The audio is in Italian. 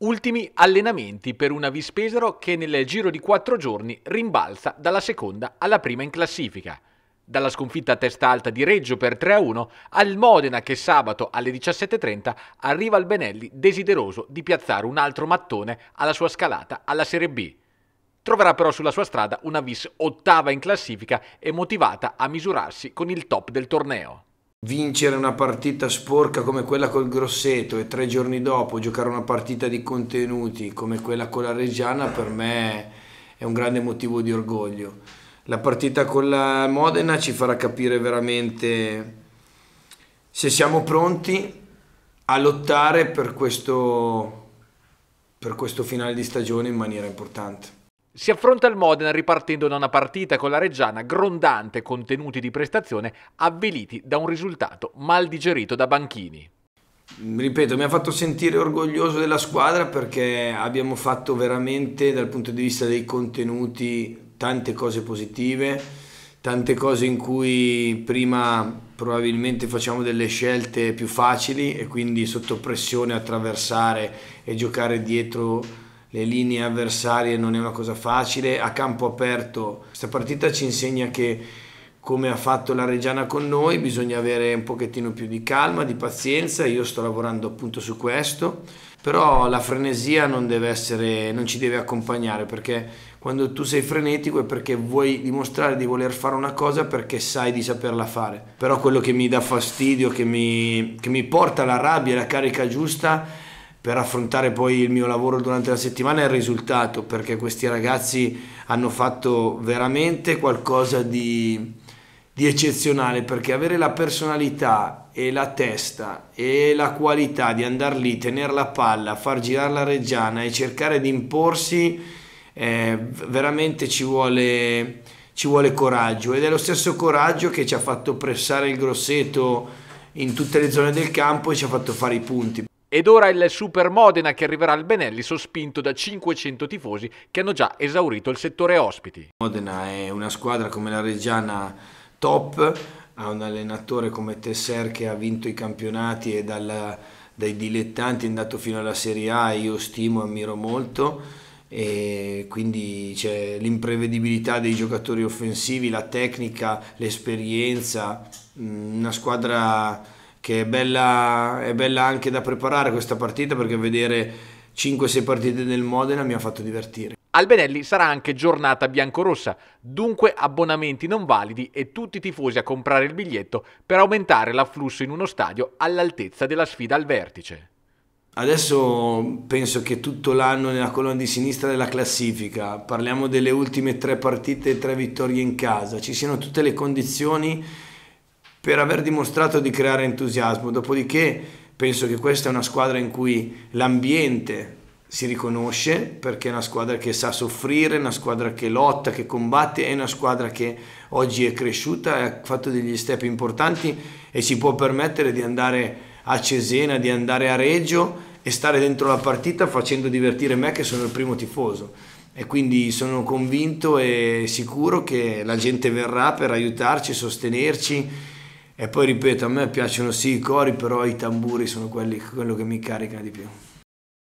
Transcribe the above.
Ultimi allenamenti per una Vispesaro che nel giro di quattro giorni rimbalza dalla seconda alla prima in classifica. Dalla sconfitta a testa alta di Reggio per 3-1 al Modena che sabato alle 17.30 arriva al Benelli desideroso di piazzare un altro mattone alla sua scalata alla Serie B. Troverà però sulla sua strada una Vis ottava in classifica e motivata a misurarsi con il top del torneo vincere una partita sporca come quella col Grosseto e tre giorni dopo giocare una partita di contenuti come quella con la Reggiana per me è un grande motivo di orgoglio. La partita con la Modena ci farà capire veramente se siamo pronti a lottare per questo, per questo finale di stagione in maniera importante. Si affronta il Modena ripartendo da una partita con la Reggiana grondante contenuti di prestazione avviliti da un risultato mal digerito da Banchini. Ripeto, mi ha fatto sentire orgoglioso della squadra perché abbiamo fatto veramente dal punto di vista dei contenuti tante cose positive, tante cose in cui prima probabilmente facciamo delle scelte più facili e quindi sotto pressione attraversare e giocare dietro le linee avversarie non è una cosa facile, a campo aperto questa partita ci insegna che come ha fatto la Reggiana con noi bisogna avere un pochettino più di calma, di pazienza, io sto lavorando appunto su questo, però la frenesia non, essere, non ci deve accompagnare perché quando tu sei frenetico è perché vuoi dimostrare di voler fare una cosa perché sai di saperla fare, però quello che mi dà fastidio, che mi, che mi porta la rabbia e la carica giusta per affrontare poi il mio lavoro durante la settimana è il risultato, perché questi ragazzi hanno fatto veramente qualcosa di, di eccezionale, perché avere la personalità e la testa e la qualità di andare lì, tenere la palla, far girare la reggiana e cercare di imporsi, eh, veramente ci vuole, ci vuole coraggio ed è lo stesso coraggio che ci ha fatto pressare il grosseto in tutte le zone del campo e ci ha fatto fare i punti. Ed ora il Super Modena che arriverà al Benelli sospinto da 500 tifosi che hanno già esaurito il settore ospiti. Modena è una squadra come la Reggiana top, ha un allenatore come Tesser che ha vinto i campionati e dal, dai dilettanti è andato fino alla Serie A, io stimo e ammiro molto. E quindi c'è l'imprevedibilità dei giocatori offensivi, la tecnica, l'esperienza, mm, una squadra che è bella, è bella anche da preparare questa partita perché vedere 5-6 partite del Modena mi ha fatto divertire. Al Benelli sarà anche giornata biancorossa, dunque abbonamenti non validi e tutti i tifosi a comprare il biglietto per aumentare l'afflusso in uno stadio all'altezza della sfida al vertice. Adesso penso che tutto l'anno nella colonna di sinistra della classifica, parliamo delle ultime tre partite e tre vittorie in casa, ci siano tutte le condizioni per aver dimostrato di creare entusiasmo. Dopodiché penso che questa è una squadra in cui l'ambiente si riconosce perché è una squadra che sa soffrire, una squadra che lotta, che combatte, è una squadra che oggi è cresciuta, ha fatto degli step importanti e si può permettere di andare a Cesena, di andare a Reggio e stare dentro la partita facendo divertire me che sono il primo tifoso. E quindi sono convinto e sicuro che la gente verrà per aiutarci, sostenerci e poi ripeto, a me piacciono sì i cori, però i tamburi sono quelli, quello che mi carica di più.